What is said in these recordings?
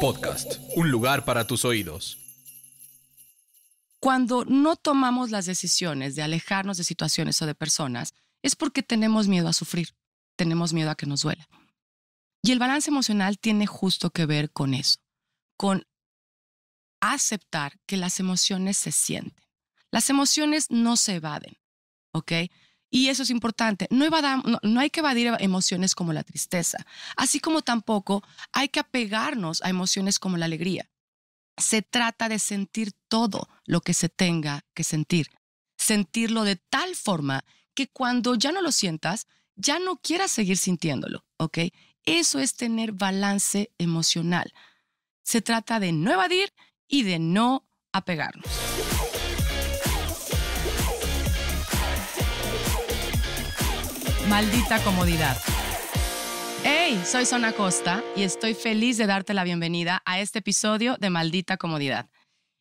Podcast, un lugar para tus oídos. Cuando no tomamos las decisiones de alejarnos de situaciones o de personas, es porque tenemos miedo a sufrir, tenemos miedo a que nos duela. Y el balance emocional tiene justo que ver con eso, con aceptar que las emociones se sienten. Las emociones no se evaden, ¿ok? Y eso es importante. No, hay que evadir e-, emociones como la tristeza, así como tampoco hay que apegarnos a emociones como la alegría. Se trata de sentir todo lo que se tenga que sentir, sentirlo de tal forma que cuando ya no lo sientas, ya no quieras seguir sintiéndolo, ¿ok? Eso es tener balance emocional. Se trata de no evadir y de no apegarnos. maldita comodidad. Hey, soy Zona Costa y estoy feliz de darte la bienvenida a este episodio de Maldita Comodidad.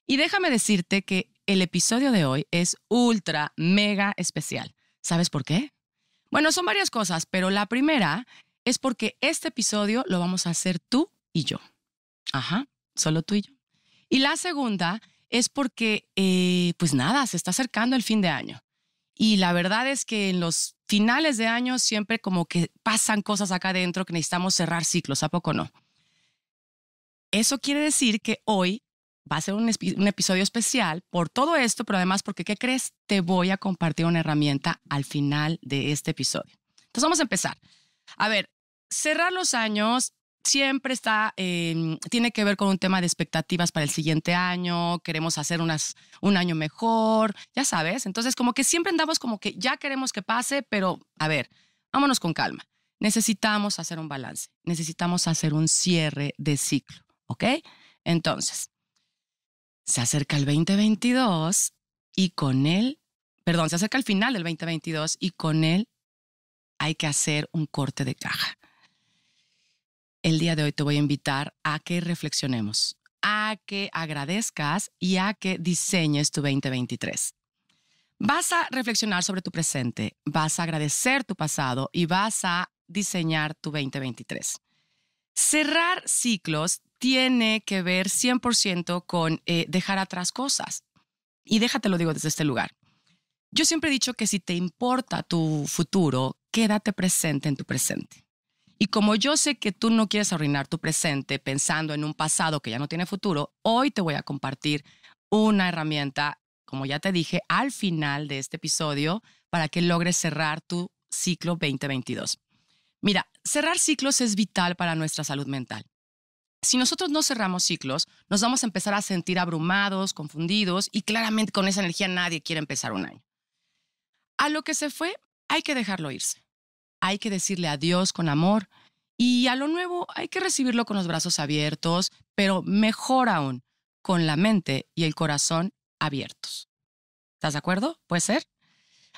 Y déjame decirte que el episodio de hoy es ultra, mega especial. ¿Sabes por qué? Bueno, son varias cosas, pero la primera es porque este episodio lo vamos a hacer tú y yo. Ajá, solo tú y yo. Y la segunda es porque, eh, pues nada, se está acercando el fin de año. Y la verdad es que en los finales de año siempre como que pasan cosas acá adentro que necesitamos cerrar ciclos, ¿a poco no? Eso quiere decir que hoy va a ser un, episodio especial por todo esto, pero además porque, ¿qué crees? Te voy a compartir una herramienta al final de este episodio. Entonces vamos a empezar. A ver, cerrar los años siempre está, tiene que ver con un tema de expectativas para el siguiente año, queremos hacer un año mejor, ya sabes. Entonces, como que siempre andamos como que ya queremos que pase, pero a ver, vámonos con calma. Necesitamos hacer un balance, necesitamos hacer un cierre de ciclo, ¿ok? Entonces, se acerca el 2022 y con él, perdón, se acerca el final del 2022 y con él hay que hacer un corte de caja el día de hoy te voy a invitar a que reflexionemos, a que agradezcas y a que diseñes tu 2023. Vas a reflexionar sobre tu presente, vas a agradecer tu pasado y vas a diseñar tu 2023. Cerrar ciclos tiene que ver 100% con eh, dejar atrás cosas. Y déjate lo digo desde este lugar. Yo siempre he dicho que si te importa tu futuro, quédate presente en tu presente. Y como yo sé que tú no quieres arruinar tu presente pensando en un pasado que ya no tiene futuro, hoy te voy a compartir una herramienta, como ya te dije, al final de este episodio para que logres cerrar tu ciclo 2022. Mira, cerrar ciclos es vital para nuestra salud mental. Si nosotros no cerramos ciclos, nos vamos a empezar a sentir abrumados, confundidos y claramente con esa energía nadie quiere empezar un año. A lo que se fue, hay que dejarlo irse hay que decirle adiós con amor y a lo nuevo hay que recibirlo con los brazos abiertos, pero mejor aún, con la mente y el corazón abiertos. ¿Estás de acuerdo? ¿Puede ser?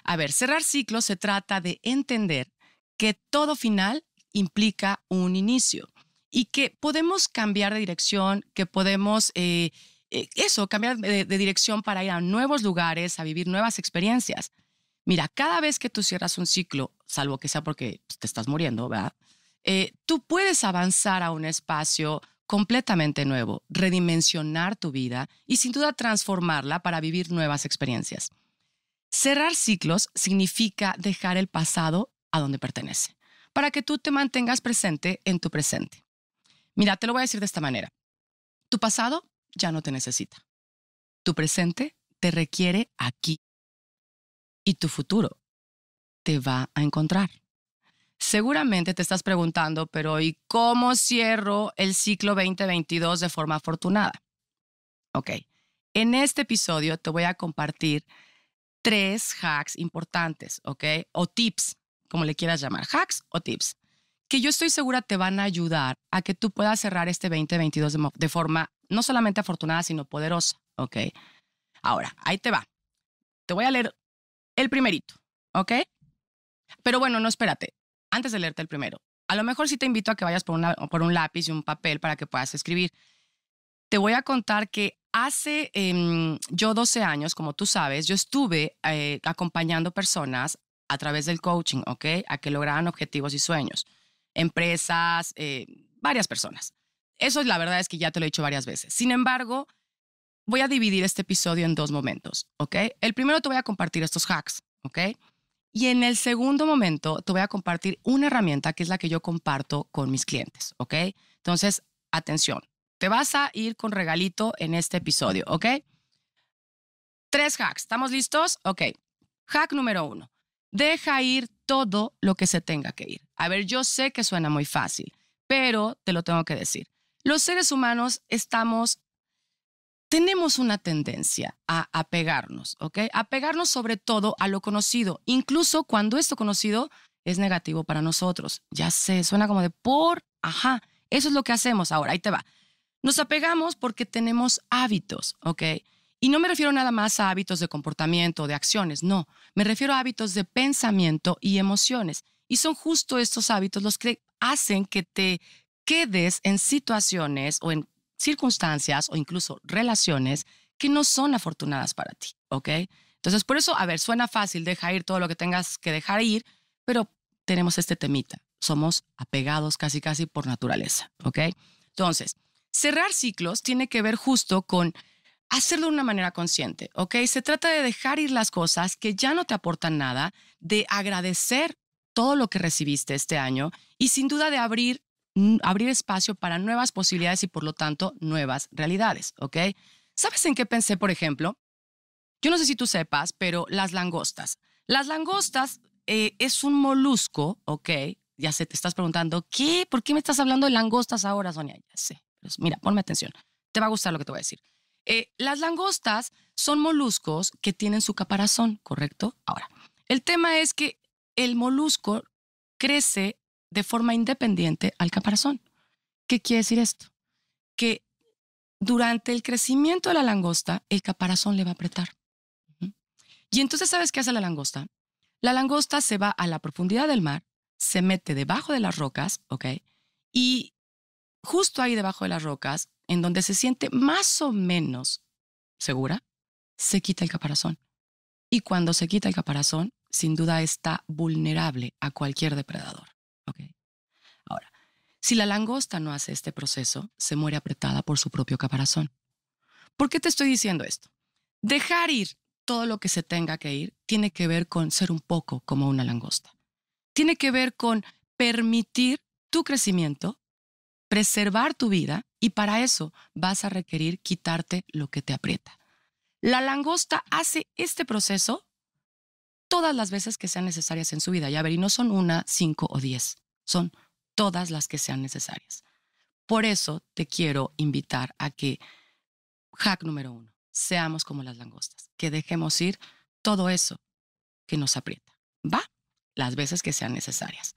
A ver, cerrar ciclos se trata de entender que todo final implica un inicio y que podemos cambiar de dirección, que podemos, eh, eh, eso, cambiar de, dirección para ir a nuevos lugares, a vivir nuevas experiencias. Mira, cada vez que tú cierras un ciclo, salvo que sea porque pues, te estás muriendo, ¿verdad? Eh, tú puedes avanzar a un espacio completamente nuevo, redimensionar tu vida y sin duda transformarla para vivir nuevas experiencias. Cerrar ciclos significa dejar el pasado a donde pertenece, para que tú te mantengas presente en tu presente. Mira, te lo voy a decir de esta manera. Tu pasado ya no te necesita. Tu presente te requiere aquí y tu futuro te va a encontrar. Seguramente te estás preguntando, pero ¿y cómo cierro el ciclo 2022 de forma afortunada? Ok, en este episodio te voy a compartir tres hacks importantes, ok, o tips, como le quieras llamar, hacks o tips, que yo estoy segura te van a ayudar a que tú puedas cerrar este 2022 de, forma no solamente afortunada, sino poderosa, ok. Ahora, ahí te va. Te voy a leer el primerito, ¿ok? Pero bueno, no espérate. Antes de leerte el primero, a lo mejor sí te invito a que vayas por, por un lápiz y un papel para que puedas escribir. Te voy a contar que hace em, yo 12 años, como tú sabes, yo estuve eh, acompañando personas a través del coaching, ¿ok? A que lograran objetivos y sueños. Empresas, eh, varias personas. Eso es la verdad es que ya te lo he dicho varias veces. Sin embargo, voy a dividir este episodio en dos momentos, ¿ok? El primero te voy a compartir estos hacks, ¿ok? Y en el segundo momento te voy a compartir una herramienta que es la que yo comparto con mis clientes, ¿ok? Entonces, atención, te vas a ir con regalito en este episodio, ¿ok? Tres hacks, ¿estamos listos? Ok. Hack número uno, deja ir todo lo que se tenga que ir. A ver, yo sé que suena muy fácil, pero te lo tengo que decir. Los seres humanos estamos tenemos una tendencia a apegarnos, ¿ok? Apegarnos sobre todo a lo conocido, incluso cuando esto conocido es negativo para nosotros. Ya sé, suena como de por, ajá, eso es lo que hacemos ahora, ahí te va. Nos apegamos porque tenemos hábitos, ¿ok? Y no me refiero nada más a hábitos de comportamiento, de acciones, no, me refiero a hábitos de pensamiento y emociones. Y son justo estos hábitos los que hacen que te quedes en situaciones o en circunstancias o incluso relaciones que no son afortunadas para ti, ¿ok? Entonces, por eso, a ver, suena fácil, deja ir todo lo que tengas que dejar ir, pero tenemos este temita, somos apegados casi casi por naturaleza, ¿ok? Entonces, cerrar ciclos tiene que ver justo con hacerlo de una manera consciente, ¿ok? Se trata de dejar ir las cosas que ya no te aportan nada, de agradecer todo lo que recibiste este año y sin duda de abrir abrir espacio para nuevas posibilidades y por lo tanto nuevas realidades, ¿ok? ¿Sabes en qué pensé, por ejemplo? Yo no sé si tú sepas, pero las langostas. Las langostas eh, es un molusco, ¿ok? Ya sé, te estás preguntando, ¿qué? ¿Por qué me estás hablando de langostas ahora, Sonia? Ya sé. mira, ponme atención. Te va a gustar lo que te voy a decir. Eh, las langostas son moluscos que tienen su caparazón, ¿correcto? Ahora, el tema es que el molusco crece de forma independiente al caparazón. ¿Qué quiere decir esto? Que durante el crecimiento de la langosta, el caparazón le va a apretar. Y entonces, ¿sabes qué hace la langosta? La langosta se va a la profundidad del mar, se mete debajo de las rocas, ¿ok? Y justo ahí debajo de las rocas, en donde se siente más o menos segura, se quita el caparazón. Y cuando se quita el caparazón, sin duda está vulnerable a cualquier depredador. Si la langosta no hace este proceso, se muere apretada por su propio caparazón. ¿Por qué te estoy diciendo esto? Dejar ir todo lo que se tenga que ir tiene que ver con ser un poco como una langosta. Tiene que ver con permitir tu crecimiento, preservar tu vida y para eso vas a requerir quitarte lo que te aprieta. La langosta hace este proceso todas las veces que sean necesarias en su vida. Ya ver, y no son una, cinco o diez, son todas las que sean necesarias. Por eso te quiero invitar a que, hack número uno, seamos como las langostas, que dejemos ir todo eso que nos aprieta. ¿Va? Las veces que sean necesarias.